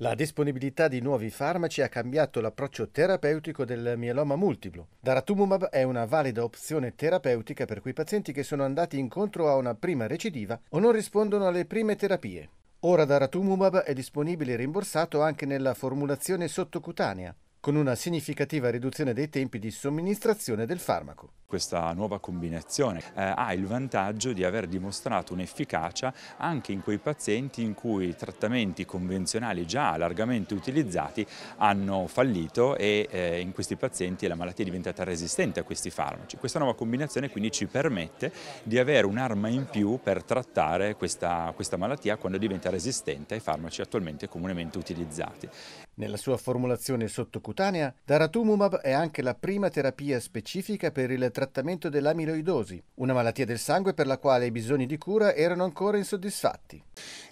La disponibilità di nuovi farmaci ha cambiato l'approccio terapeutico del mieloma multiplo. Daratumumab è una valida opzione terapeutica per quei pazienti che sono andati incontro a una prima recidiva o non rispondono alle prime terapie. Ora Daratumumab è disponibile e rimborsato anche nella formulazione sottocutanea, con una significativa riduzione dei tempi di somministrazione del farmaco. Questa nuova combinazione eh, ha il vantaggio di aver dimostrato un'efficacia anche in quei pazienti in cui i trattamenti convenzionali già largamente utilizzati hanno fallito e eh, in questi pazienti la malattia è diventata resistente a questi farmaci. Questa nuova combinazione quindi ci permette di avere un'arma in più per trattare questa, questa malattia quando diventa resistente ai farmaci attualmente comunemente utilizzati. Nella sua formulazione sottocutanea, daratumumab è anche la prima terapia specifica per il trattamento dell'amiloidosi, una malattia del sangue per la quale i bisogni di cura erano ancora insoddisfatti.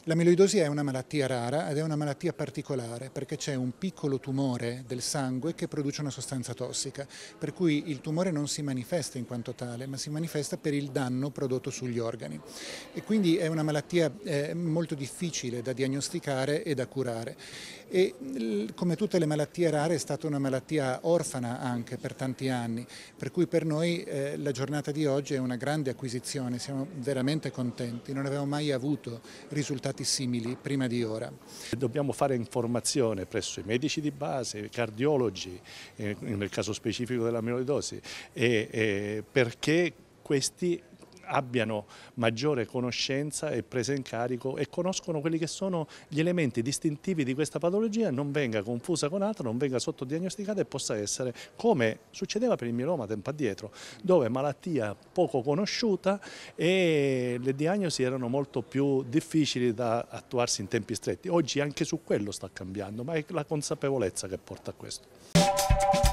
L'amiloidosi è una malattia rara ed è una malattia particolare perché c'è un piccolo tumore del sangue che produce una sostanza tossica, per cui il tumore non si manifesta in quanto tale, ma si manifesta per il danno prodotto sugli organi. E quindi è una malattia eh, molto difficile da diagnosticare e da curare. E, come tutte le malattie rare è stata una malattia orfana anche per tanti anni, per cui per noi eh, la giornata di oggi è una grande acquisizione, siamo veramente contenti, non avevamo mai avuto risultati risultati simili prima di ora. Dobbiamo fare informazione presso i medici di base, i cardiologi, eh, nel caso specifico dell'amiloidosi, e, eh, perché questi abbiano maggiore conoscenza e presa in carico e conoscono quelli che sono gli elementi distintivi di questa patologia, non venga confusa con altro, non venga sottodiagnosticata e possa essere come succedeva per il mieloma tempo addietro, dove malattia poco conosciuta e le diagnosi erano molto più difficili da attuarsi in tempi stretti. Oggi anche su quello sta cambiando, ma è la consapevolezza che porta a questo.